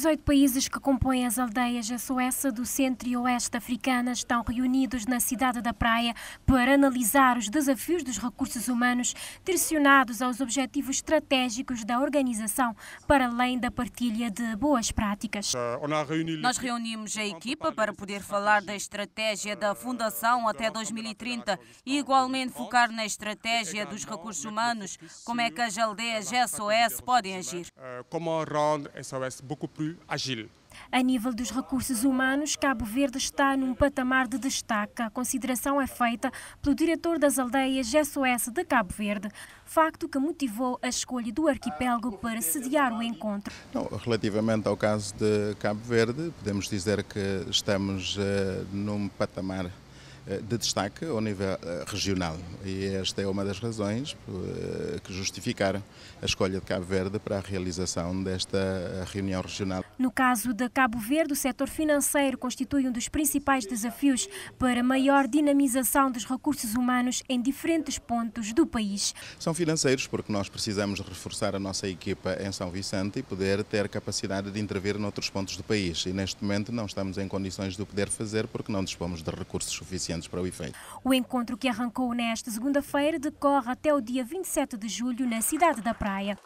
18 países que compõem as aldeias a Suécia do centro e oeste africana estão reunidos na cidade da Praia para analisar os desafios dos recursos humanos direcionados aos objetivos estratégicos da organização, para além da partilha de boas práticas. Uh, Nós reunimos a equipa para poder falar da estratégia da Fundação até 2030 e igualmente focar na estratégia dos recursos humanos, como é que as aldeias SOS podem agir. Uh, como rendre SOS muito a nível dos recursos humanos, Cabo Verde está num patamar de destaque. A consideração é feita pelo diretor das aldeias SOS de Cabo Verde, facto que motivou a escolha do arquipélago para sediar o encontro. Não, relativamente ao caso de Cabo Verde, podemos dizer que estamos uh, num patamar eh, de destaque ao nível eh, regional e esta é uma das razões que justificaram a escolha de Cabo Verde para a realização desta reunião regional. No caso de Cabo Verde, o setor financeiro constitui um dos principais desafios para maior dinamização dos recursos humanos em diferentes pontos do país. São financeiros porque nós precisamos reforçar a nossa equipa em São Vicente e poder ter capacidade de intervir noutros pontos do país. E neste momento não estamos em condições de o poder fazer porque não dispomos de recursos suficientes para o efeito. O encontro que arrancou nesta segunda-feira decorre até o dia 27 de julho na cidade da Praia.